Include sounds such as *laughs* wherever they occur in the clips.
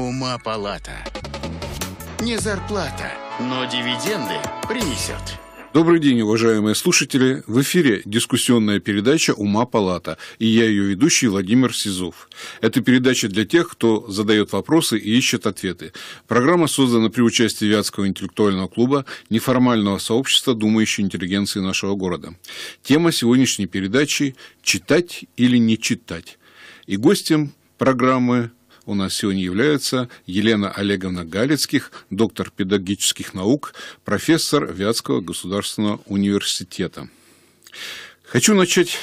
Ума палата. Не зарплата, но дивиденды принесет. Добрый день, уважаемые слушатели. В эфире дискуссионная передача «Ума палата» и я ее ведущий Владимир Сизов. Это передача для тех, кто задает вопросы и ищет ответы. Программа создана при участии Вятского интеллектуального клуба неформального сообщества думающей интеллигенции нашего города. Тема сегодняшней передачи «Читать или не читать». И гостем программы у нас сегодня являются Елена Олеговна Галицких, доктор педагогических наук, профессор Вятского государственного университета. Хочу начать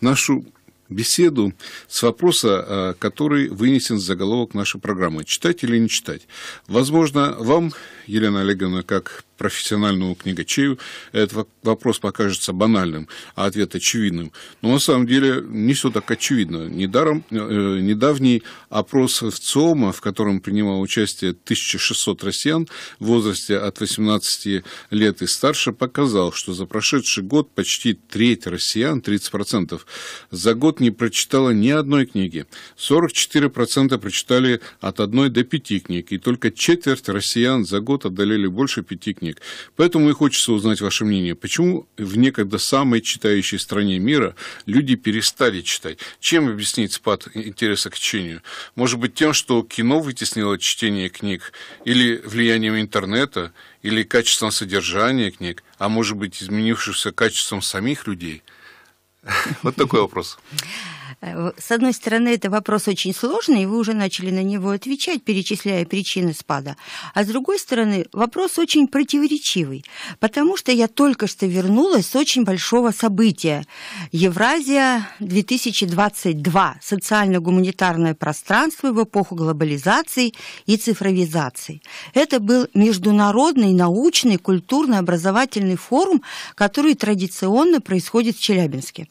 нашу беседу с вопроса, э, который вынесен с заголовок нашей программы «Читать или не читать?». Возможно, вам, Елена Олеговна, как профессиональному книгачею, этот вопрос покажется банальным, а ответ очевидным. Но на самом деле не все так очевидно. Недаром, э, э, недавний опрос в ЦИОМа, в котором принимало участие 1600 россиян в возрасте от 18 лет и старше, показал, что за прошедший год почти треть россиян, 30%, за год год не прочитала ни одной книги. 44% прочитали от одной до пяти книг, и только четверть россиян за год одолели больше пяти книг. Поэтому и хочется узнать ваше мнение, почему в некогда самой читающей стране мира люди перестали читать? Чем объяснить спад интереса к чтению? Может быть, тем, что кино вытеснило чтение книг, или влиянием интернета, или качеством содержания книг, а может быть, изменившимся качеством самих людей – вот такой вопрос. Э, с одной стороны, это вопрос очень сложный, и вы уже начали на него отвечать, перечисляя причины спада. А с другой стороны, вопрос очень противоречивый, потому что я только что вернулась с очень большого события. Евразия 2022. Социально-гуманитарное пространство в эпоху глобализации и цифровизации. Это был международный научный, культурно-образовательный форум, который традиционно происходит в Челябинске.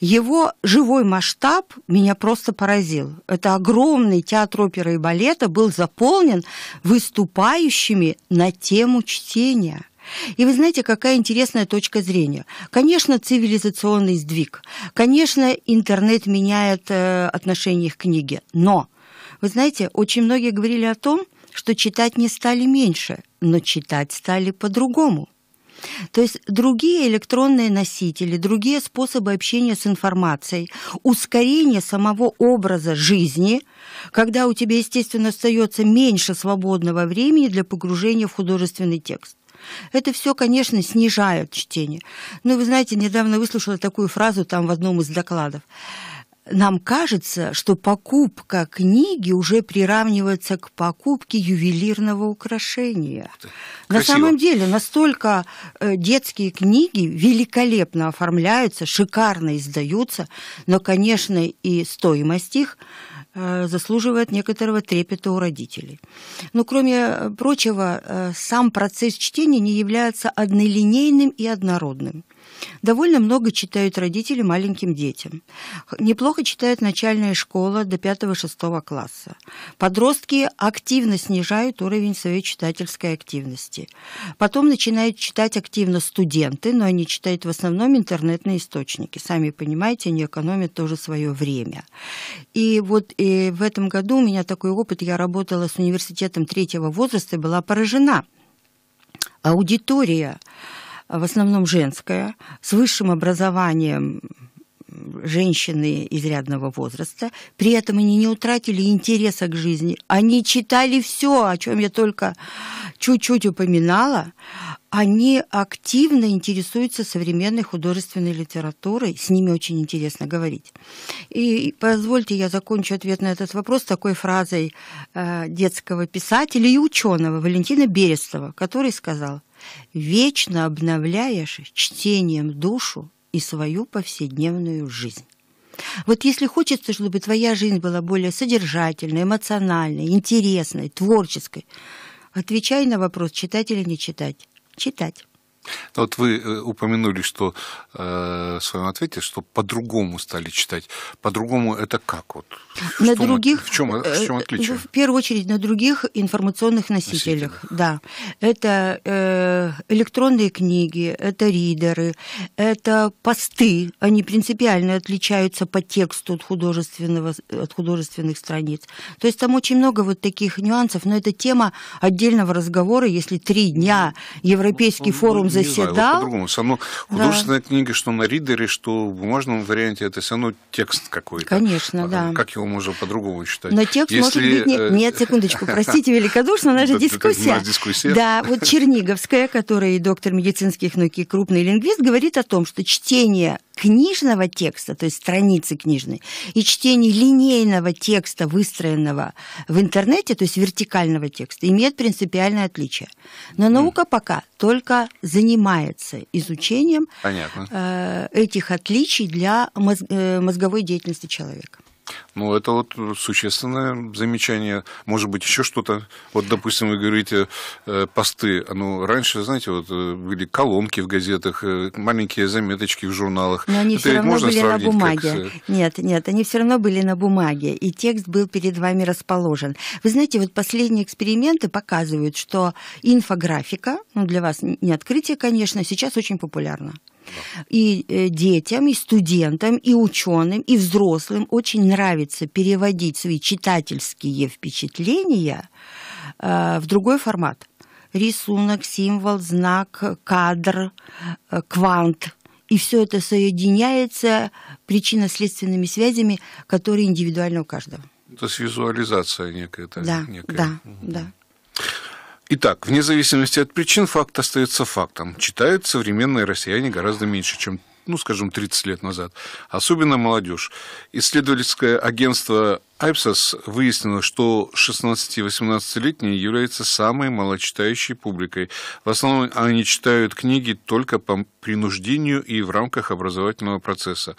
Его живой масштаб масштаб меня просто поразил. Это огромный театр оперы и балета был заполнен выступающими на тему чтения – и вы знаете, какая интересная точка зрения. Конечно, цивилизационный сдвиг. Конечно, интернет меняет э, отношение к книге. Но, вы знаете, очень многие говорили о том, что читать не стали меньше, но читать стали по-другому. То есть другие электронные носители, другие способы общения с информацией, ускорение самого образа жизни, когда у тебя, естественно, остается меньше свободного времени для погружения в художественный текст. Это все, конечно, снижает чтение. Но ну, вы знаете, недавно выслушала такую фразу там в одном из докладов нам кажется, что покупка книги уже приравнивается к покупке ювелирного украшения. Красиво. На самом деле, настолько э, детские книги великолепно оформляются, шикарно издаются, но, конечно, и стоимость их э, заслуживает некоторого трепета у родителей. Но, ну, кроме э, прочего, сам процесс чтения не является однолинейным и однородным. Довольно много читают родители маленьким детям. Неплохо читает начальная школа до 5-6 класса. Подростки активно снижают уровень своей читательской активности. Потом начинают читать активно студенты, но они читают в основном интернетные источники. Сами понимаете, они экономят тоже свое время. И вот и в этом году у меня такой опыт. Я работала с университетом третьего возраста и была поражена. Аудитория в основном женская, с высшим образованием женщины изрядного возраста, при этом они не утратили интереса к жизни. Они читали все, о чем я только чуть-чуть упоминала. Они активно интересуются современной художественной литературой. С ними очень интересно говорить. И позвольте, я закончу ответ на этот вопрос такой фразой э, детского писателя и ученого Валентина Берестова, который сказал, вечно обновляешь чтением душу и свою повседневную жизнь. Вот если хочется, чтобы твоя жизнь была более содержательной, эмоциональной, интересной, творческой, отвечай на вопрос, читать или не читать. Читать. Ну, вот вы э, упомянули, что э, в своем ответе, что по-другому стали читать. По-другому это как? Вот, на что других, мы, в, чем, в э, чем отличие? Ну, в первую очередь на других информационных носителях. носителях. Да. Это э, электронные книги, это ридеры, это посты. Они принципиально отличаются по тексту от, художественного, от художественных страниц. То есть там очень много вот таких нюансов, но это тема отдельного разговора. Если три дня ну, Европейский форум заседал. по-другому. художественная да. книга, что на ридере, что в бумажном варианте, это все равно текст какой-то. Конечно, а, да. Как его можно по-другому читать? Но текст Если... может быть... Нет, э, нет, секундочку, *laughs* простите великодушно, наша дискуссия. дискуссия. Да, вот Черниговская, которая доктор медицинских наук и крупный лингвист, говорит о том, что чтение книжного текста, то есть страницы книжной, и чтение линейного текста, выстроенного в интернете, то есть вертикального текста, имеет принципиальное отличие. Но наука mm. пока только занимается изучением Понятно. Э, этих отличий для э, мозговой деятельности человека. Ну, это вот существенное замечание. Может быть, еще что-то. Вот, допустим, вы говорите, э, посты. Ну, раньше, знаете, вот э, были колонки в газетах, э, маленькие заметочки в журналах. Но они это все равно были на бумаге. Как... Нет, нет, они все равно были на бумаге, и текст был перед вами расположен. Вы знаете, вот последние эксперименты показывают, что инфографика, ну, для вас не открытие, конечно, сейчас очень популярна. И э, детям, и студентам, и ученым, и взрослым очень нравится переводить свои читательские впечатления э, в другой формат. Рисунок, символ, знак, кадр, э, квант. И все это соединяется причинно-следственными связями, которые индивидуальны у каждого. То есть визуализация некая. Да, некая. да, угу. да. Итак, вне зависимости от причин, факт остается фактом. Читают современные россияне гораздо меньше, чем ну, скажем, 30 лет назад, особенно молодежь. Исследовательское агентство Айпсос выяснило, что 16-18-летние являются самой малочитающей публикой. В основном они читают книги только по принуждению и в рамках образовательного процесса.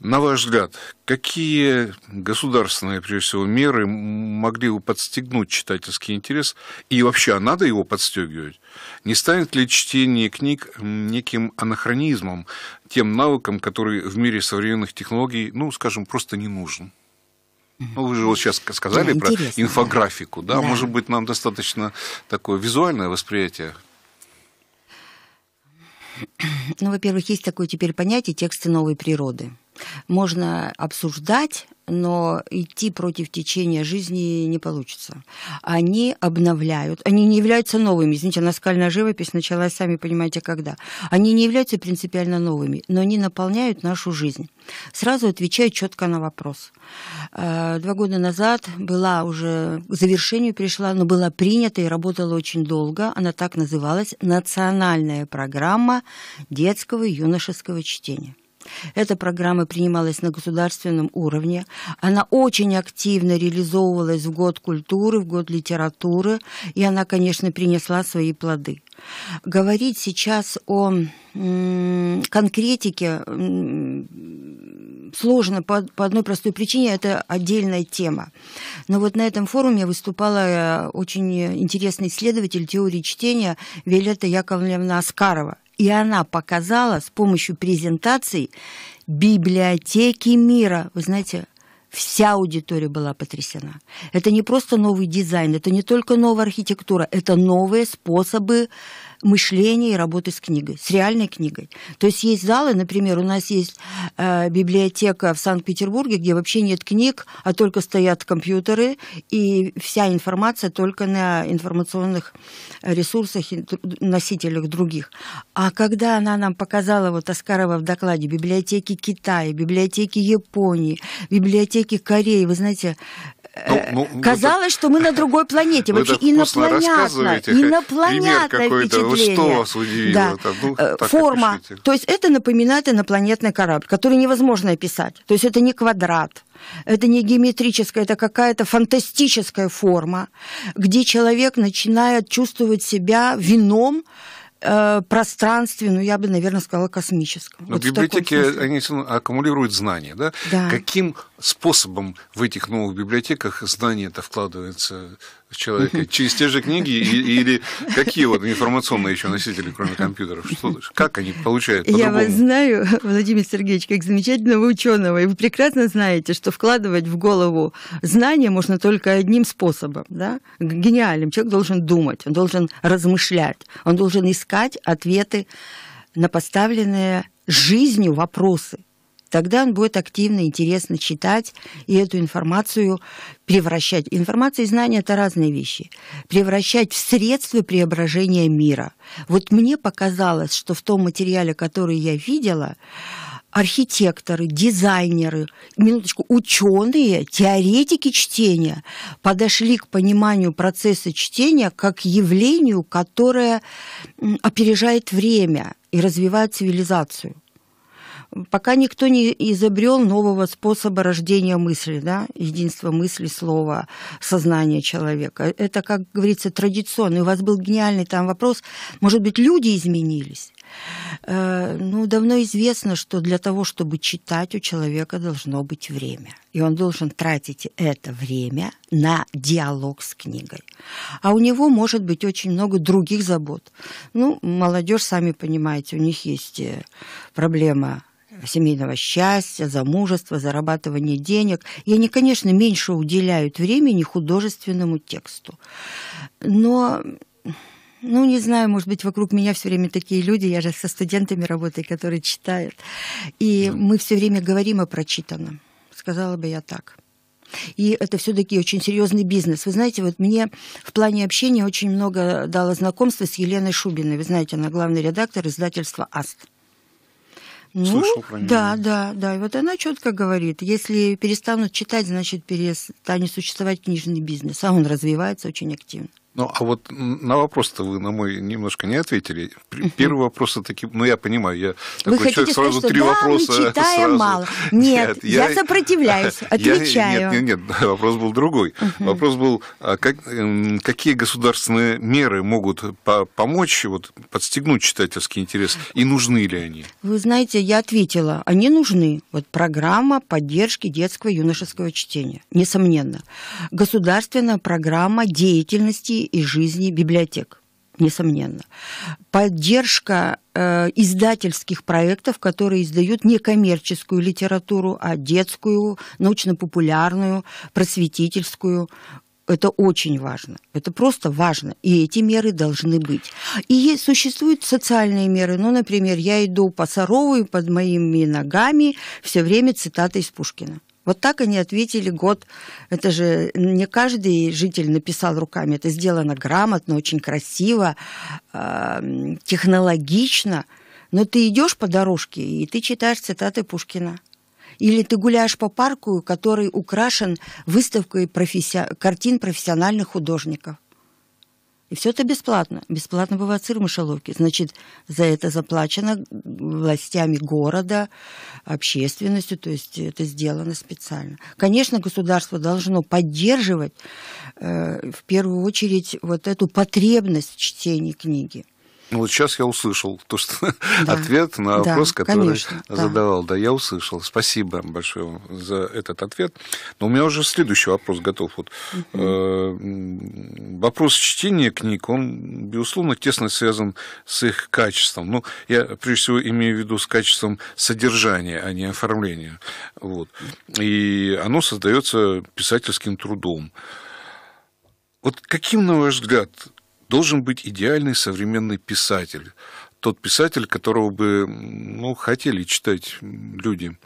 На ваш взгляд, какие государственные, прежде всего, меры могли бы подстегнуть читательский интерес? И вообще, а надо его подстегивать? Не станет ли чтение книг неким анахронизмом, тем навыком, который в мире современных технологий, ну, скажем, просто не нужен? Ну, вы же вот сейчас сказали да, про инфографику, да? да? Может быть, нам достаточно такое визуальное восприятие ну, во-первых, есть такое теперь понятие тексты новой природы можно обсуждать, но идти против течения жизни не получится. Они обновляют, они не являются новыми. Извините, наскальная живопись началась, сами понимаете, когда. Они не являются принципиально новыми, но они наполняют нашу жизнь. Сразу отвечаю четко на вопрос. Э, два года назад была уже, к завершению пришла, но была принята и работала очень долго. Она так называлась «Национальная программа детского и юношеского чтения». Эта программа принималась на государственном уровне. Она очень активно реализовывалась в год культуры, в год литературы, и она, конечно, принесла свои плоды. Говорить сейчас о конкретике сложно по, по одной простой причине, это отдельная тема. Но вот на этом форуме выступала э, очень интересный исследователь теории чтения Виолетта Яковлевна Аскарова и она показала с помощью презентаций библиотеки мира. Вы знаете, вся аудитория была потрясена. Это не просто новый дизайн, это не только новая архитектура, это новые способы мышления и работы с книгой, с реальной книгой. То есть есть залы, например, у нас есть э, библиотека в Санкт-Петербурге, где вообще нет книг, а только стоят компьютеры, и вся информация только на информационных ресурсах, носителях других. А когда она нам показала, вот Аскарова в докладе, библиотеки Китая, библиотеки Японии, библиотеки Кореи, вы знаете, ну, э, ну, ну, ну, казалось, что мы на другой планете. Вы Вообще инопланетно. Инопланетное ну, впечатление. Что вас удивило? Да. ну, э, Форма. То есть это напоминает инопланетный корабль, который невозможно описать. То есть это не квадрат, это не геометрическая, это какая-то фантастическая форма, где человек начинает чувствовать себя вином пространстве, э, пространственную, я бы, наверное, сказала, космическом. Но ну, вот библиотеки, они аккумулируют знания, да? да? Каким способом в этих новых библиотеках знания-то вкладывается? человека? *laughs* Через те же книги или какие вот информационные еще носители, кроме компьютеров? Что, как они получают? Я вас знаю, *laughs* Владимир Сергеевич, как замечательного ученого, и вы прекрасно знаете, что вкладывать в голову знания можно только одним способом, да? гениальным. Человек должен думать, он должен размышлять, он должен искать ответы на поставленные жизнью вопросы. Тогда он будет активно, интересно читать и эту информацию превращать. Информация и знания — это разные вещи. Превращать в средства преображения мира. Вот мне показалось, что в том материале, который я видела, архитекторы, дизайнеры, минуточку, ученые, теоретики чтения подошли к пониманию процесса чтения как явлению, которое опережает время и развивает цивилизацию пока никто не изобрел нового способа рождения мысли, да, единства мысли, слова, сознания человека. Это, как говорится, традиционный. У вас был гениальный там вопрос, может быть, люди изменились? Э, ну, давно известно, что для того, чтобы читать, у человека должно быть время. И он должен тратить это время на диалог с книгой. А у него может быть очень много других забот. Ну, молодежь, сами понимаете, у них есть э, проблема семейного счастья, замужества, зарабатывания денег, и они, конечно, меньше уделяют времени художественному тексту. Но ну, не знаю, может быть, вокруг меня все время такие люди, я же со студентами работаю, которые читают. И мы все время говорим о прочитанном, сказала бы я так. И это все-таки очень серьезный бизнес. Вы знаете, вот мне в плане общения очень много дало знакомства с Еленой Шубиной. Вы знаете, она главный редактор издательства «Аст». Ну, Слышал про нее. Да, да, да. И вот она четко говорит, если перестанут читать, значит перестанет существовать книжный бизнес, а он развивается очень активно. Ну, а вот на вопрос-то вы на мой немножко не ответили. Первый вопрос таки, ну я понимаю, я вы такой человек, сразу сказать, три да, вопроса. Мы *laughs* читаем сразу. мало. Нет, нет я, я *laughs* сопротивляюсь, отвечаю. Я, нет, нет, нет, *laughs* вопрос был другой. Угу. Вопрос был, а как, эм, какие государственные меры могут по помочь, вот, подстегнуть читательский интерес, и нужны ли они? Вы знаете, я ответила, они нужны. Вот программа поддержки детского и юношеского чтения, несомненно. Государственная программа деятельности из жизни библиотек несомненно. Поддержка э, издательских проектов, которые издают не коммерческую литературу, а детскую, научно-популярную, просветительскую. Это очень важно. Это просто важно. И эти меры должны быть. И есть, существуют социальные меры. Ну, например, я иду по Сарову, и под моими ногами все время цитата из Пушкина. Вот так они ответили год. Это же не каждый житель написал руками. Это сделано грамотно, очень красиво, эм, технологично. Но ты идешь по дорожке, и ты читаешь цитаты Пушкина. Или ты гуляешь по парку, который украшен выставкой професси... картин профессиональных художников. И все это бесплатно. Бесплатно бывают сыр в мышеловке. Значит, за это заплачено властями города, общественностью. То есть это сделано специально. Конечно, государство должно поддерживать э, в первую очередь вот эту потребность в чтении книги. Ну, вот сейчас я услышал то, что да. *laughs* ответ на вопрос, который конечно, задавал. Да. да, я услышал. Спасибо большое за этот ответ. Но у меня уже следующий вопрос готов. Вот, э, вопрос чтения книг, он, безусловно, тесно связан с их качеством. Ну, я прежде всего имею в виду с качеством содержания, а не оформления. Вот. И оно создается писательским трудом. Вот каким, на ваш взгляд, должен быть идеальный современный писатель, тот писатель, которого бы ну, хотели читать люди.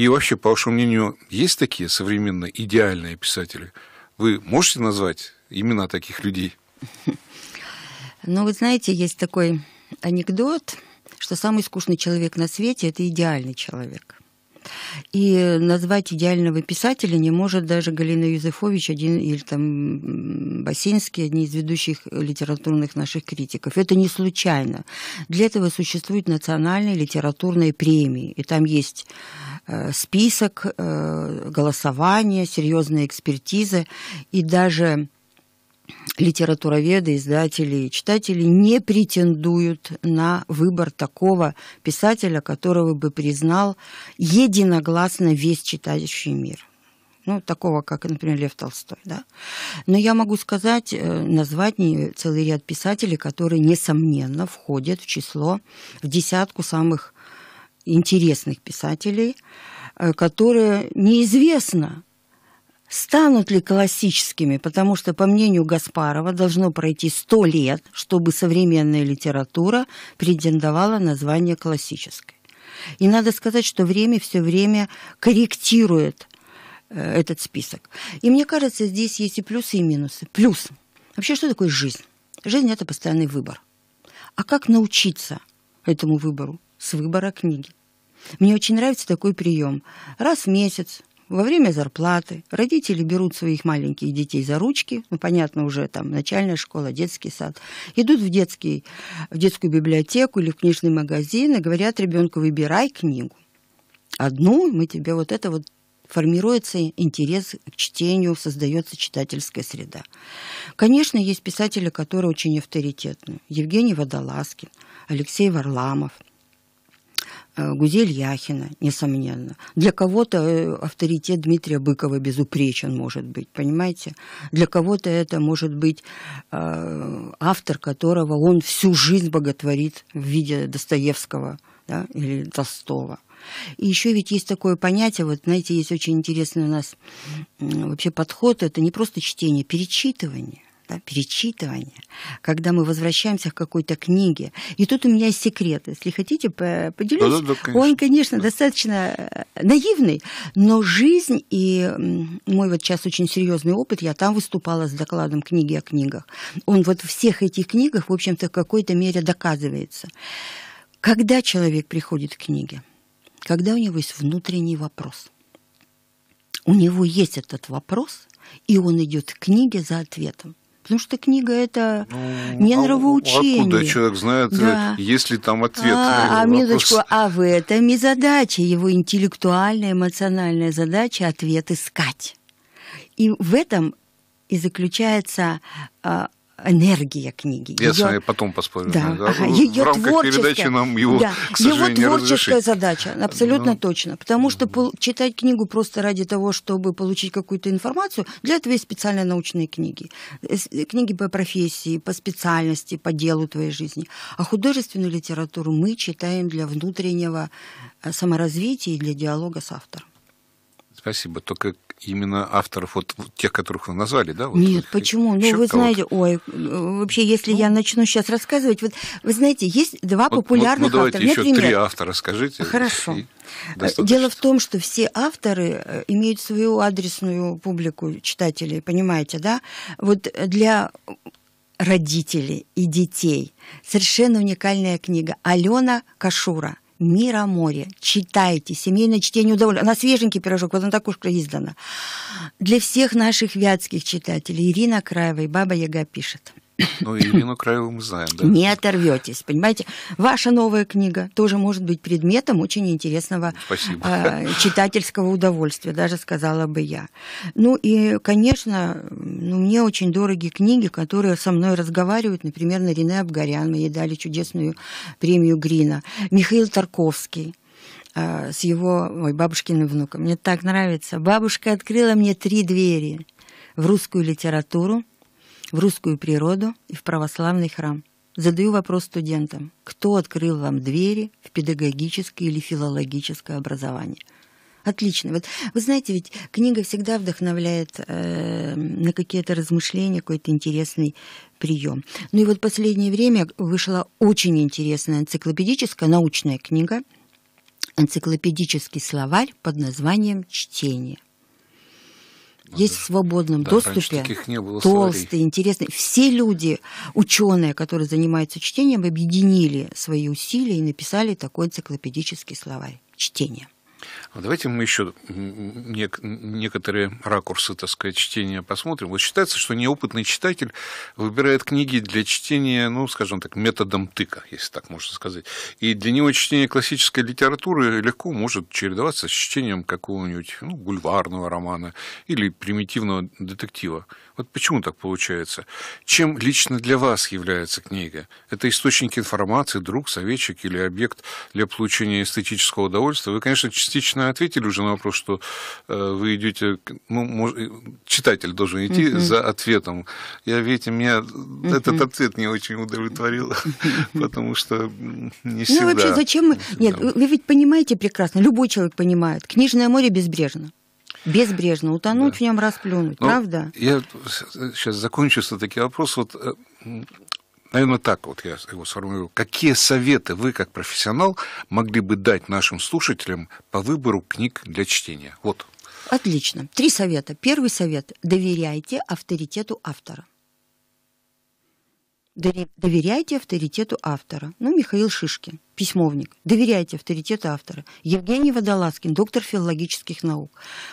И вообще, по вашему мнению, есть такие современные идеальные писатели? Вы можете назвать имена таких людей? *laughs* Ну, вы знаете, есть такой анекдот, что самый скучный человек на свете – это идеальный человек. И назвать идеального писателя не может даже Галина Юзефович один, или там Басинский, одни из ведущих литературных наших критиков. Это не случайно. Для этого существуют национальные литературные премии. И там есть э, список, э, голосование, серьезная экспертиза. И даже литературоведы, издатели и читатели не претендуют на выбор такого писателя, которого бы признал единогласно весь читающий мир. Ну, такого, как, например, Лев Толстой, да. Но я могу сказать, э, назвать целый ряд писателей, которые, несомненно, входят в число, в десятку самых интересных писателей, э, которые неизвестно станут ли классическими, потому что, по мнению Гаспарова, должно пройти сто лет, чтобы современная литература претендовала на звание классической. И надо сказать, что время все время корректирует э, этот список. И мне кажется, здесь есть и плюсы, и минусы. Плюс. Вообще, что такое жизнь? Жизнь – это постоянный выбор. А как научиться этому выбору? С выбора книги. Мне очень нравится такой прием. Раз в месяц во время зарплаты родители берут своих маленьких детей за ручки, ну, понятно, уже там начальная школа, детский сад, идут в, детский, в детскую библиотеку или в книжный магазин и говорят ребенку, выбирай книгу. Одну, мы тебе вот это вот формируется интерес к чтению, создается читательская среда. Конечно, есть писатели, которые очень авторитетны. Евгений Водолазкин, Алексей Варламов – Э, Гузель Яхина, несомненно. Для кого-то э, авторитет Дмитрия Быкова безупречен, может быть, понимаете? Для кого-то это может быть э, автор, которого он всю жизнь боготворит в виде Достоевского да, или Толстого. И еще ведь есть такое понятие, вот знаете, есть очень интересный у нас вообще подход, это не просто чтение, перечитывание просто перечитывание, когда мы возвращаемся к какой-то книге. И тут у меня есть секрет, если хотите, поделюсь. Да, да, да, конечно. Он, конечно, да. достаточно э, наивный, но жизнь и мой вот сейчас очень серьезный опыт, я там выступала с докладом книги о книгах. Он вот в всех этих книгах, в общем-то, в какой-то мере доказывается. Когда человек приходит к книге? Когда у него есть внутренний вопрос. У него есть этот вопрос, и он идет к книге за ответом. Потому что книга это ну, не а нравоучение. Откуда человек знает, да. есть ли там ответ? А, а минуточку, а в этом и задача, его интеллектуальная, эмоциональная задача ответ искать. И в этом и заключается а, энергия книги. Я ее... с вами потом поспорю. Да. Да. Ее в рамках творческая... передачи нам его, да. к сожалению, Его творческая не задача, абсолютно Но... точно. Потому что пол... читать книгу просто ради того, чтобы получить какую-то информацию, для этого есть специальные научные книги. Книги по профессии, по специальности, по делу твоей жизни. А художественную литературу мы читаем для внутреннего э, саморазвития и для диалога с автором. Спасибо. Только именно авторов, вот тех, которых вы назвали, да? Вот Нет, вот, почему? Ну, вы знаете, ой, вообще, если ну, я начну сейчас рассказывать, вот вы знаете, есть два вот, популярных вот, ну, давайте еще три автора скажите. Хорошо. Э, дело в том, что все авторы э, имеют свою адресную публику читателей, понимаете, да? Вот для родителей и детей совершенно уникальная книга Алена Кашура мира море. Читайте. Семейное чтение удовольствие. Она свеженький пирожок, вот она так уж издана. Для всех наших вятских читателей Ирина Краева и Баба Яга пишет. Ну, Елену Краеву мы знаем, да? Не оторветесь, понимаете? Ваша новая книга тоже может быть предметом очень интересного Спасибо. А, читательского удовольствия, даже сказала бы я. Ну и, конечно, ну, мне очень дороги книги, которые со мной разговаривают, например, на Рене Абгарян, мне дали чудесную премию Грина, Михаил Тарковский, а, с его ой, бабушкиным внуком. Мне так нравится. Бабушка открыла мне три двери в русскую литературу, в русскую природу и в православный храм. Задаю вопрос студентам. Кто открыл вам двери в педагогическое или филологическое образование? Отлично. Вот вы знаете, ведь книга всегда вдохновляет э, на какие-то размышления, какой-то интересный прием. Ну и вот в последнее время вышла очень интересная энциклопедическая научная книга, энциклопедический словарь под названием «Чтение» есть в свободном да, доступе. не было толстые, словарей. интересные. Все люди, ученые, которые занимаются чтением, объединили свои усилия и написали такой энциклопедический словарь чтения. А давайте мы еще нек- некоторые ракурсы, так сказать, чтения посмотрим. Вот считается, что неопытный читатель выбирает книги для чтения, ну, скажем так, методом тыка, если так можно сказать. И для него чтение классической литературы легко может чередоваться с чтением какого-нибудь ну, бульварного романа или примитивного детектива. Вот почему так получается? Чем лично для вас является книга? Это источник информации, друг, советчик или объект для получения эстетического удовольствия? Вы, конечно, частично собственно, ответили уже на вопрос, что э, вы идете, ну, э, читатель должен идти uh-huh. за ответом. Я, видите, меня uh-huh. этот ответ не очень удовлетворил, *laughs* потому что не всегда. Ну, вообще, зачем мы... Нет, вы ведь понимаете прекрасно, любой человек понимает, книжное море безбрежно. Безбрежно, утонуть да. в нем, расплюнуть, Но ну, правда? Я сейчас э, закончу все-таки вопрос. Вот Наверное, так вот я его сформулировал. Какие советы вы, как профессионал, могли бы дать нашим слушателям по выбору книг для чтения? Вот. Отлично. Три совета. Первый совет – доверяйте авторитету автора. Доверяйте авторитету автора. Ну, Михаил Шишкин, письмовник. Доверяйте авторитету автора. Евгений Водолазкин, доктор филологических наук.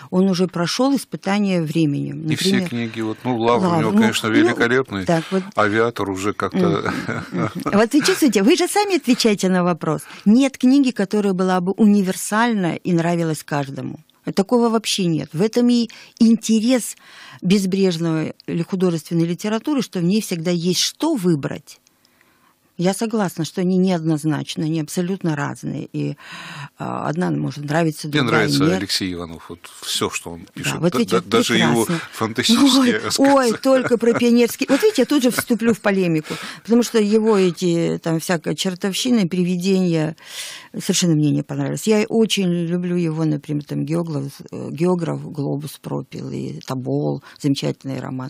Он уже прошел испытание временем. Например, и все книги, вот, ну, Лавр, Лавр у него, ну, конечно, великолепный. Ну, так, вот. Авиатор уже как-то... *laughs* Вот вы чувствуете, вы же сами отвечаете на вопрос. Нет книги, которая была бы универсальна и нравилась каждому. Такого вообще нет. В этом и интерес безбрежной художественной литературы, что в ней всегда есть что выбрать я согласна, что они неоднозначны, они абсолютно разные. И а, одна может нравиться, другая Мне нравится нет. Алексей Иванов, вот все, что он пишет, да, вот ведь да, даже его фантастические ой, ой, только про пионерский. Вот видите, я тут же вступлю в полемику, потому что его эти там всякая чертовщина, привидения совершенно мне не понравились. Я очень люблю его, например, там географ, географ Глобус пропил и Табол, замечательный роман.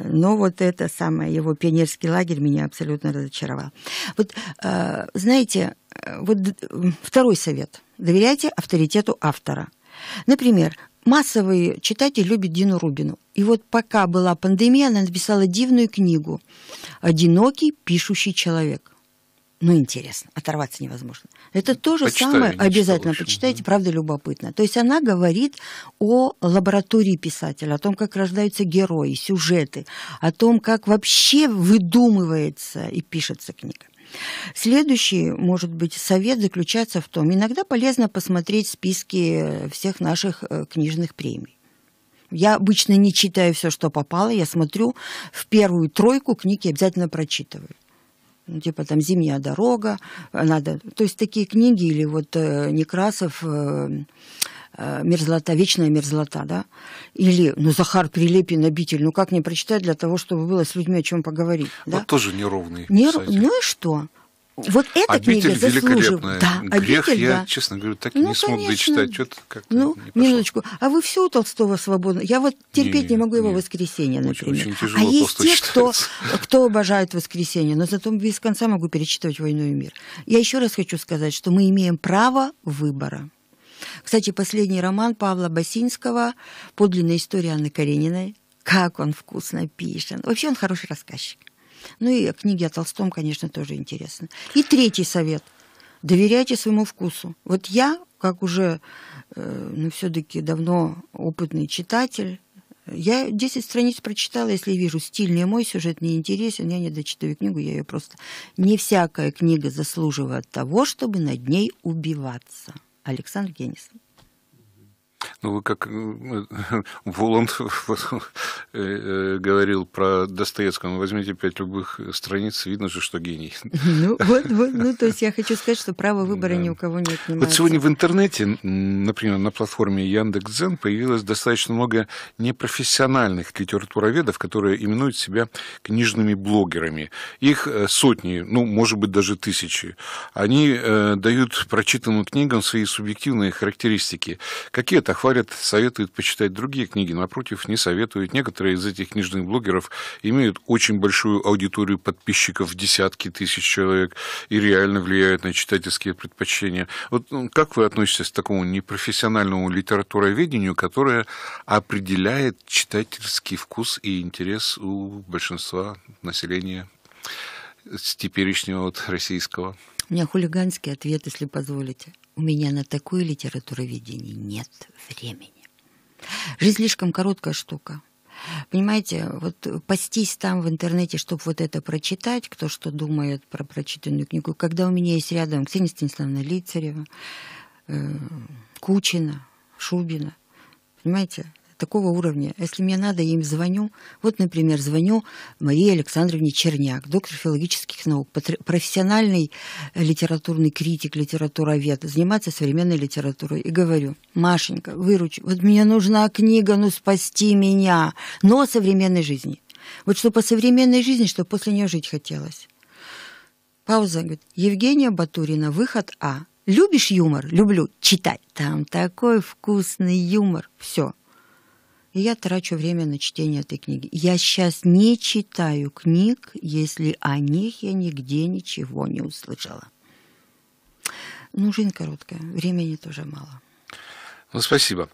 Но вот это самое его пионерский лагерь меня абсолютно разочаровал. Вот, э, знаете, э, вот второй совет. Доверяйте авторитету автора. Например, массовый читатель любит Дину Рубину. И вот пока была пандемия, она написала дивную книгу «Одинокий пишущий человек». Ну интересно, оторваться невозможно. Это то же Почитаю, самое, обязательно общем, почитайте, да. правда любопытно. То есть она говорит о лаборатории писателя, о том, как рождаются герои, сюжеты, о том, как вообще выдумывается и пишется книга. Следующий, может быть, совет заключается в том, иногда полезно посмотреть списки всех наших э, книжных премий. Я обычно не читаю все, что попало, я смотрю в первую тройку книги обязательно прочитываю ну, типа там «Зимняя дорога», э, надо, то есть такие книги или вот э, Некрасов э, мерзлота, вечная мерзлота, да? Или, ну, Захар Прилепин, обитель, ну, как не прочитать для того, чтобы было с людьми о чем поговорить, вот да? тоже неровный. Нер... Ну и что? вот эта обитель книга заслуживает. Да, Грех обитель, я, да. честно говорю, так ну, не смог конечно. дочитать. Что-то как ну, не минуточку. А вы все у Толстого свободно? Я вот терпеть не, не могу его не. «Воскресенье», например. Очень, очень а есть те, кто, кто обожает «Воскресенье», но зато без конца могу перечитывать «Войну и мир». Я еще раз хочу сказать, что мы имеем право выбора. Кстати, последний роман Павла Басинского «Подлинная история Анны Карениной». Как он вкусно пишет. Вообще он хороший рассказчик. Ну и книги о Толстом, конечно, тоже интересны. И третий совет. Доверяйте своему вкусу. Вот я, как уже, э, ну, все-таки давно опытный читатель, я 10 страниц прочитала, если вижу стиль не мой, сюжет не интересен, я не дочитаю книгу, я ее просто... Не всякая книга заслуживает того, чтобы над ней убиваться. Александр Геннисон. Ну, вы как э, *laughs* Воланд э, э, говорил про Достоевского, ну, возьмите пять любых страниц, видно же, что гений. Ну, *laughs* вот, вот, ну, то есть я хочу сказать, что права выбора да. ни у кого не Вот сегодня в интернете, например, на платформе Яндекс.Дзен появилось достаточно много непрофессиональных литературоведов, которые именуют себя книжными блогерами. Их сотни, ну, может быть, даже тысячи. Они э, дают прочитанным книгам свои субъективные характеристики. Какие-то Лаврет советует почитать другие книги, напротив, не советуют Некоторые из этих книжных блогеров имеют очень большую аудиторию подписчиков, десятки тысяч человек, и реально влияют на читательские предпочтения. Вот ну, как вы относитесь к такому непрофессиональному литературоведению, которое определяет читательский вкус и интерес у большинства населения с теперешнего вот российского? У меня хулиганский ответ, если позволите. У меня на такое литературоведение нет времени. Жизнь слишком короткая штука. Понимаете, вот пастись там в интернете, чтобы вот это прочитать, кто что думает про прочитанную книгу, когда у меня есть рядом Ксения Станиславовна Лицарева, э, Кучина, Шубина, понимаете, такого уровня. Если мне надо, я им звоню. Вот, например, звоню Марии Александровне Черняк, доктор филологических наук, профессиональный литературный критик, литературовед, занимается современной литературой. И говорю, Машенька, выручи, вот мне нужна книга, ну спасти меня, но о современной жизни. Вот что по современной жизни, что после нее жить хотелось. Пауза, говорит, Евгения Батурина, выход А. Любишь юмор? Люблю. Читай. Там такой вкусный юмор. Все я трачу время на чтение этой книги. Я сейчас не читаю книг, если о них я нигде ничего не услышала. Ну, жизнь короткая, времени тоже мало. Ну, спасибо.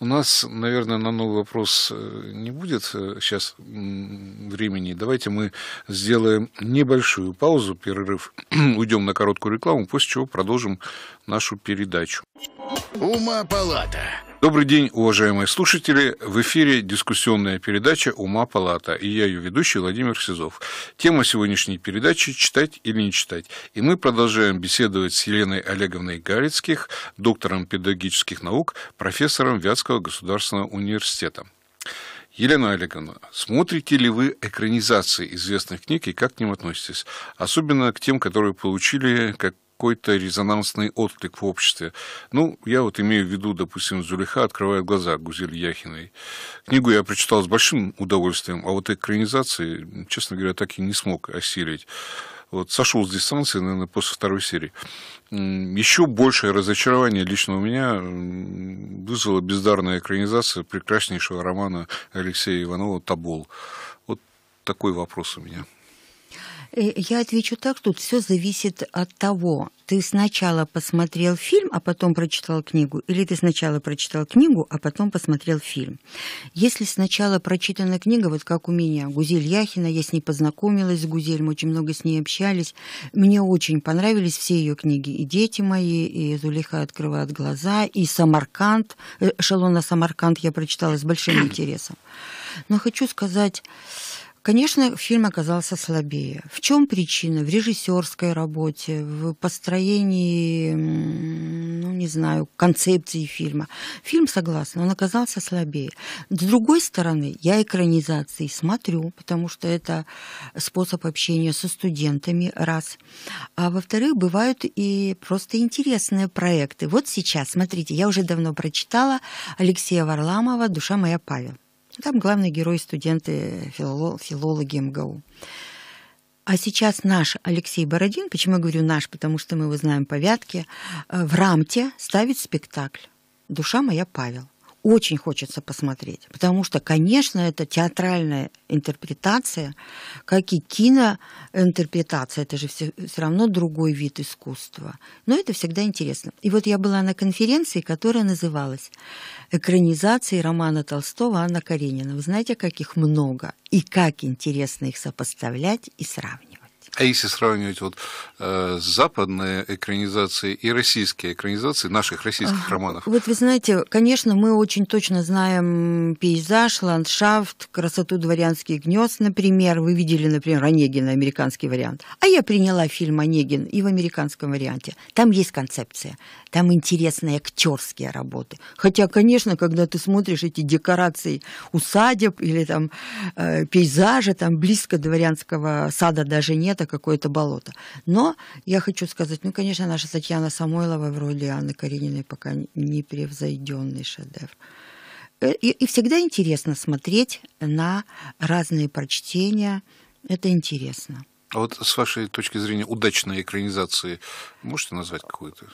У нас, наверное, на новый вопрос э, не будет сейчас э, времени. Давайте мы сделаем небольшую паузу, перерыв, *clears throat* уйдем на короткую рекламу, после чего продолжим нашу передачу. Ума палата. Добрый день, уважаемые слушатели. В эфире дискуссионная передача «Ума палата» и я ее ведущий Владимир Сизов. Тема сегодняшней передачи – читать или не читать. И мы продолжаем беседовать с Еленой Олеговной Галицких, доктором педагогических наук, профессором Вятского государственного университета. Елена Олеговна, смотрите ли вы экранизации известных книг и как к ним относитесь? Особенно к тем, которые получили, как какой-то резонансный отклик в обществе. Ну, я вот имею в виду, допустим, Зулиха открывает глаза» Гузель Яхиной. Книгу я прочитал с большим удовольствием, а вот экранизации, честно говоря, так и не смог осилить. Вот сошел с дистанции, наверное, после второй серии. Еще большее разочарование лично у меня вызвала бездарная экранизация прекраснейшего романа Алексея Иванова «Табол». Вот такой вопрос у меня. Э, я отвечу так, тут все зависит от того, ты сначала посмотрел фильм, а потом прочитал книгу, или ты сначала прочитал книгу, а потом посмотрел фильм. Если сначала прочитана книга, вот как у меня, Гузель Яхина, я с ней познакомилась, с Гузель, мы очень много с ней общались, мне очень понравились все ее книги, и «Дети мои», и «Зулиха открывает глаза», и «Самарканд», э, «Шалона Самарканд» я прочитала с большим *clears throat* интересом. Но хочу сказать, Конечно, фильм оказался слабее. В чем причина? В режиссерской работе, в построении, ну, не знаю, концепции фильма. Фильм, согласна, он оказался слабее. С другой стороны, я экранизации смотрю, потому что это способ общения со студентами, раз. А во-вторых, бывают и просто интересные проекты. Вот сейчас, смотрите, я уже давно прочитала Алексея Варламова «Душа моя Павел». Там главный герой студенты, филологи МГУ. А сейчас наш Алексей Бородин, почему я говорю наш, потому что мы его знаем по Вятке, э, в Рамте ставит спектакль «Душа моя Павел» очень хочется посмотреть, потому что, конечно, это театральная интерпретация, как и киноинтерпретация, это же все, все равно другой вид искусства. Но это всегда интересно. И вот я была на конференции, которая называлась «Экранизации романа Толстого Анна Каренина». Вы знаете, как их много, и как интересно их сопоставлять и сравнивать. А если сравнивать вот э, западные экранизации и российские экранизации наших российских романов? Вот вы знаете, конечно, мы очень точно знаем пейзаж, ландшафт, красоту дворянских гнезд, например. Вы видели, например, Онегина, американский вариант. А я приняла фильм Онегин и в американском варианте. Там есть концепция, там интересные актерские работы. Хотя, конечно, когда ты смотришь эти декорации усадеб или там э, пейзажа, там близко дворянского сада даже нет, это какое-то болото. Но я хочу сказать, ну, конечно, наша Татьяна Самойлова в роли Анны Карениной пока непревзойденный шедевр. Э, и, и всегда интересно смотреть на разные прочтения. Это интересно. А вот с вашей точки зрения удачной экранизации можете назвать какую-то?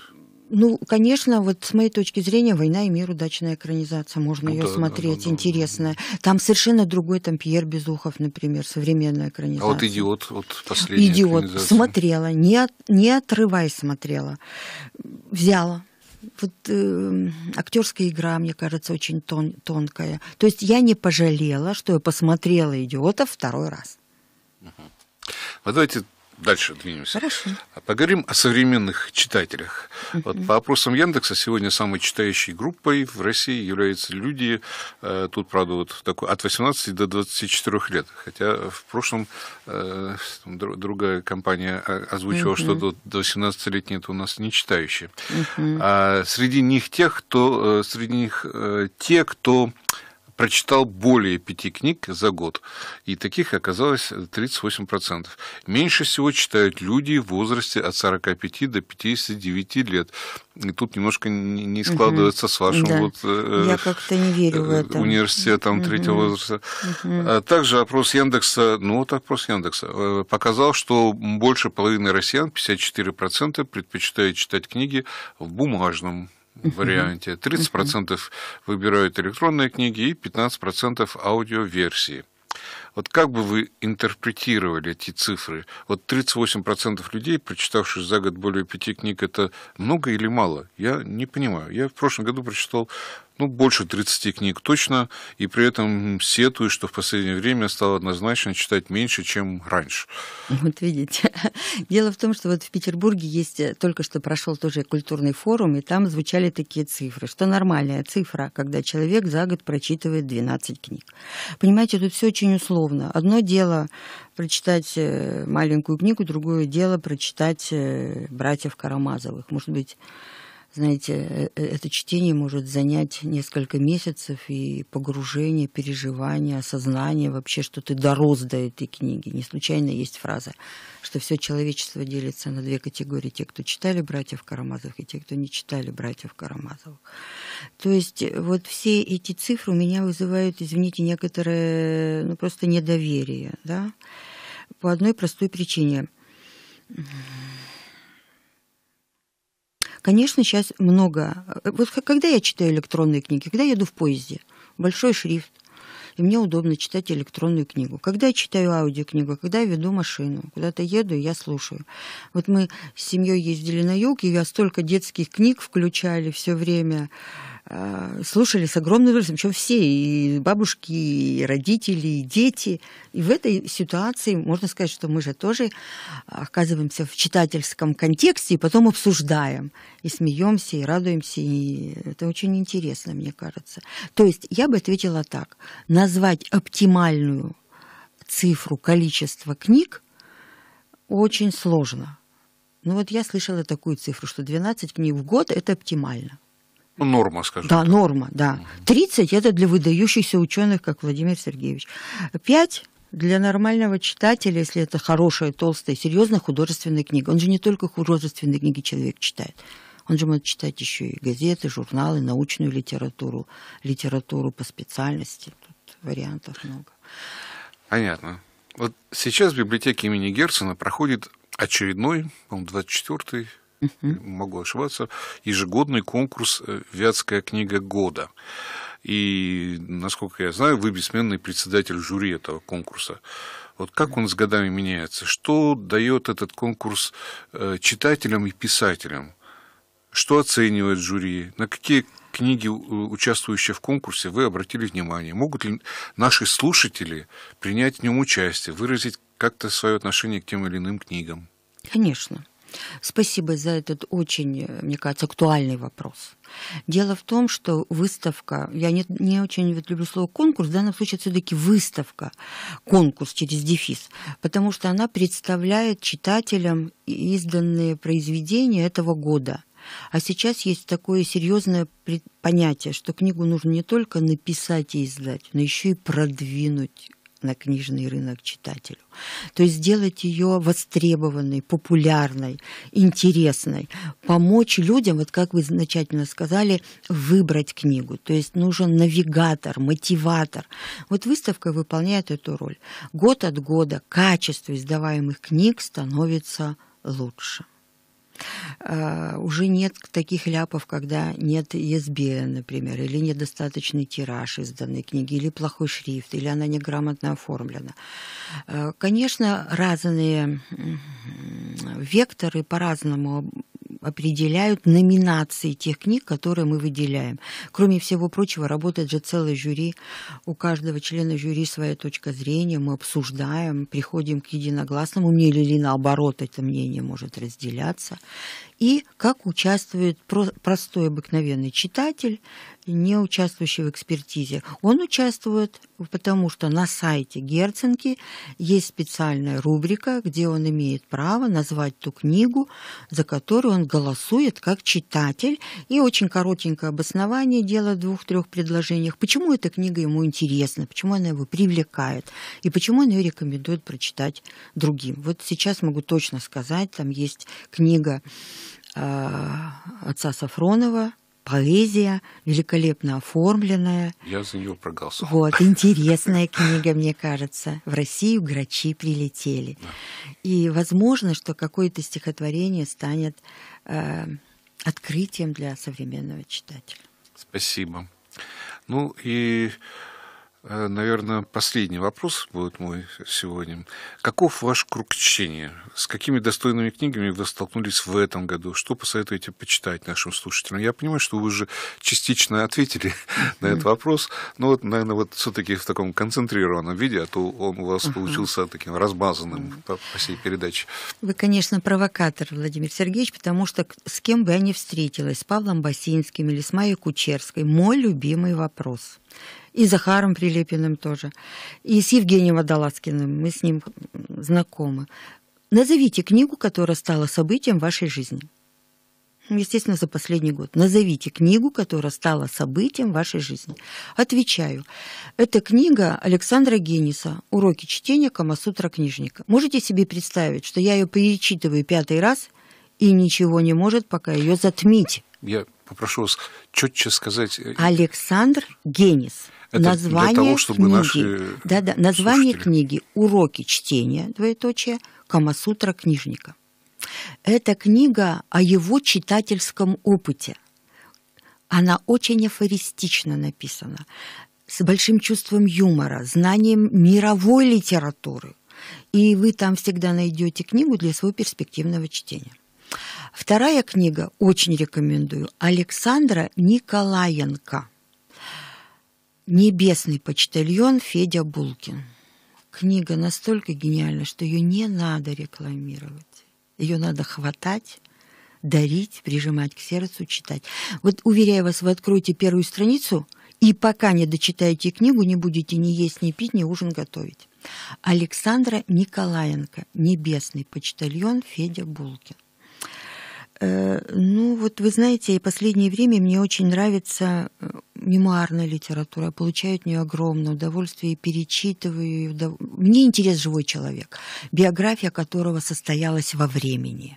Ну, конечно, вот с моей точки зрения, «Война и мир» удачная экранизация, можно ну ее да, смотреть, да, да, интересная. Да. Там совершенно другой, там Пьер Безухов, например, современная а экранизация. А вот «Идиот», вот последняя «Идиот», смотрела, не, от, не отрываясь смотрела, взяла. Вот э, актерская игра, мне кажется, очень тон, тонкая. То есть я не пожалела, что я посмотрела «Идиота» второй раз. Угу. А давайте дальше двинемся. Хорошо. Поговорим о современных читателях. Вот по опросам Яндекса сегодня самой читающей группой в России являются люди, э, тут, правда, вот такой, от 18 до 24 лет. Хотя в прошлом э, другая компания а, озвучивала, что до, 18-летних это у нас не читающие. А среди них тех, кто... Э, среди них э, те, кто прочитал более пяти книг за год, и таких оказалось 38%. Меньше всего читают люди в возрасте от 45 до 59 лет. И тут немножко не складывается угу. с вашим да. вот, э, Я как-то не верю в э, это. университетом угу. третьего возраста. Угу. также опрос Яндекса, ну вот опрос Яндекса, э, показал, что больше половины россиян, 54%, предпочитают читать книги в бумажном варианте. 30% выбирают электронные книги и 15% аудиоверсии. Вот как бы вы интерпретировали эти цифры? Вот 38% людей, прочитавших за год более пяти книг, это много или мало? Я не понимаю. Я в прошлом году прочитал ну, больше 30 книг точно, и при этом сетую, что в последнее время стал однозначно читать меньше, чем раньше. *laughs* Вот видите. *laughs* Дело в том, что вот в Петербурге есть, э, только что прошел тоже культурный форум, и там звучали такие цифры, что нормальная цифра, когда человек за год прочитывает 12 книг. Понимаете, тут все очень условно условно. Одно дело прочитать э, маленькую книгу, другое дело прочитать э, «Братьев Карамазовых». Может быть, знаете, э, э, это чтение может занять несколько месяцев и погружение, переживание, осознание вообще, что ты дорос до этой книги. Не случайно есть фраза, что все человечество делится на две категории. Те, кто читали братьев Карамазовых, и те, кто не читали братьев Карамазовых. То есть э, вот все эти цифры у меня вызывают, извините, некоторое, ну, просто недоверие, да, по одной простой причине – Конечно, сейчас много... Э, вот когда я читаю электронные книги, когда я еду в поезде, большой шрифт, и мне удобно читать электронную книгу. Когда я читаю аудиокнигу, когда я веду машину, куда-то еду, я слушаю. Вот мы с семьей ездили на юг, и я столько детских книг включали все время. Э, слушали с огромным удовольствием, причем все, и бабушки, и родители, и дети. И в этой ситуации можно сказать, что мы же тоже оказываемся в читательском контексте, и потом обсуждаем, и смеемся, и радуемся, и это очень интересно, мне кажется. То есть я бы ответила так, назвать оптимальную цифру количества книг очень сложно. Ну вот я слышала такую цифру, что 12 книг в год – это оптимально. Ну, норма, скажем. Да, так. норма, да. 30 это для выдающихся ученых, как Владимир Сергеевич. 5 для нормального читателя, если это хорошая, толстая, серьезная художественная книга. Он же не только художественные книги человек читает. Он же может читать еще и газеты, журналы, научную литературу, литературу по специальности. Тут вариантов много. Понятно. Вот сейчас в библиотеке имени Герцена проходит очередной, по-моему, 24-й угу. могу ошибаться, ежегодный конкурс э, «Вятская книга года». И, насколько я знаю, вы бессменный председатель жюри этого конкурса. Вот как он с годами меняется? Что дает этот конкурс э, читателям и писателям? Что оценивает жюри? На какие книги, участвующие в конкурсе, вы обратили внимание? Могут ли наши слушатели принять в нем участие, выразить как-то свое отношение к тем или иным книгам? Конечно. Спасибо за этот очень, э, мне кажется, актуальный вопрос. Дело в том, что выставка, я не, не очень люблю слово конкурс, в данном случае все-таки выставка, конкурс через дефис, потому что она представляет читателям изданные произведения этого года. А сейчас есть такое серьезное понятие, что книгу нужно не только написать и издать, но еще и продвинуть на книжный рынок читателю. То есть сделать ее востребованной, популярной, интересной, помочь людям, вот как вы изначально сказали, выбрать книгу. То есть нужен навигатор, мотиватор. Вот выставка выполняет эту роль. Год от года качество издаваемых книг становится лучше. А, уже нет таких ляпов, когда нет ЕСБ, например, или недостаточный тираж изданной книги, или плохой шрифт, или она неграмотно оформлена. А, конечно, разные векторы по-разному определяют номинации тех книг, которые мы выделяем. Кроме всего прочего, работает же целое жюри. У каждого члена жюри своя точка зрения. Мы обсуждаем, приходим к единогласному мнению или наоборот это мнение может разделяться и как участвует простой обыкновенный читатель, не участвующий в экспертизе. Он участвует, потому что на сайте Герценки есть специальная рубрика, где он имеет право назвать ту книгу, за которую он голосует как читатель. И очень коротенькое обоснование дела в двух-трех предложениях. Почему эта книга ему интересна, почему она его привлекает и почему он ее рекомендует прочитать другим. Вот сейчас могу точно сказать, там есть книга Э, отца Сафронова, поэзия великолепно оформленная. Я за нее проголосовал. Вот, интересная книга, мне кажется. В Россию грачи прилетели. И возможно, что какое-то стихотворение станет э, открытием для современного читателя. Спасибо. Ну и Э, наверное, последний вопрос будет мой сегодня. Каков ваш круг чтения? С какими достойными книгами вы столкнулись в этом году? Что посоветуете почитать нашим слушателям? Я понимаю, что вы уже частично ответили *laughs* на этот вопрос, но вот, наверное, вот все-таки в таком концентрированном виде, а то он у вас получился таким размазанным по, по всей передаче. Вы, конечно, провокатор, Владимир Сергеевич, потому что с кем бы я ни встретилась, с Павлом Басинским или с Майей Кучерской, мой любимый вопрос – и Захаром Прилепиным тоже, и с Евгением Адаласкиным, мы с ним знакомы. Назовите книгу, которая стала событием вашей жизни. Естественно, за последний год. Назовите книгу, которая стала событием вашей жизни. Отвечаю. Это книга Александра Генниса «Уроки чтения Камасутра книжника». Можете себе представить, что я ее перечитываю пятый раз и ничего не может пока ее затмить. Я попрошу вас четче сказать. Э, Александр Генис. Это название для того, чтобы книги. наши да, да, название слушатели... книги «Уроки чтения», двоеточие, «Камасутра книжника». Это книга о его читательском опыте. Она очень афористично написана, с большим чувством юмора, знанием мировой литературы. И вы там всегда найдете книгу для своего перспективного чтения. Вторая книга, очень рекомендую, Александра Николаенко – Небесный почтальон Федя Булкин. Книга настолько гениальна, что ее не надо рекламировать. Ее надо хватать, дарить, прижимать к сердцу, читать. Вот, уверяю вас, вы откроете первую страницу, и пока не дочитаете книгу, не будете ни есть, ни пить, ни ужин готовить. Александра Николаенко, небесный почтальон Федя Булкин. Э, ну, вот вы знаете, и последнее время мне очень нравится э, мемуарная литература. Я получаю от нее огромное удовольствие, перечитываю ее. Мне интерес живой человек, биография которого состоялась во времени.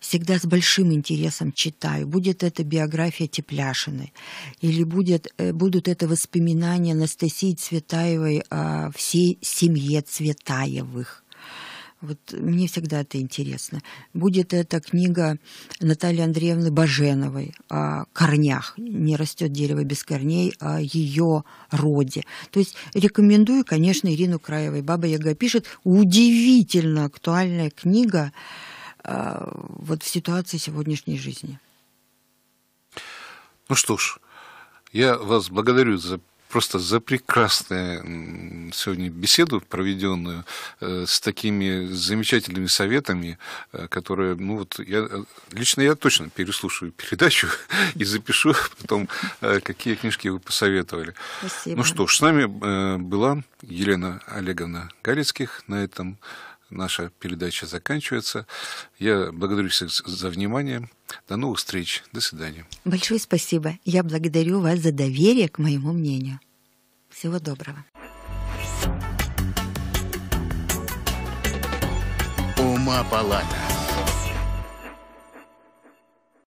Всегда с большим интересом читаю. Будет это биография Тепляшины, или будет, э, будут это воспоминания Анастасии Цветаевой о всей семье Цветаевых вот мне всегда это интересно. Будет эта книга Натальи Андреевны Баженовой о корнях. Не растет дерево без корней, о ее роде. То есть рекомендую, конечно, Ирину Краевой. Баба Яга пишет удивительно актуальная книга э, вот в ситуации сегодняшней жизни. Ну что ж, я вас благодарю за просто за прекрасную сегодня беседу, проведенную э, с такими замечательными советами, э, которые, ну вот, я, э, лично я точно переслушаю передачу *laughs* и запишу потом, какие книжки вы посоветовали. Спасибо. Ну что ж, с нами была Елена Олеговна Галицких на этом наша передача заканчивается. Я благодарю всех за внимание. До новых встреч. До свидания. Большое спасибо. Я благодарю вас за доверие к моему мнению. Всего доброго. Ума палата.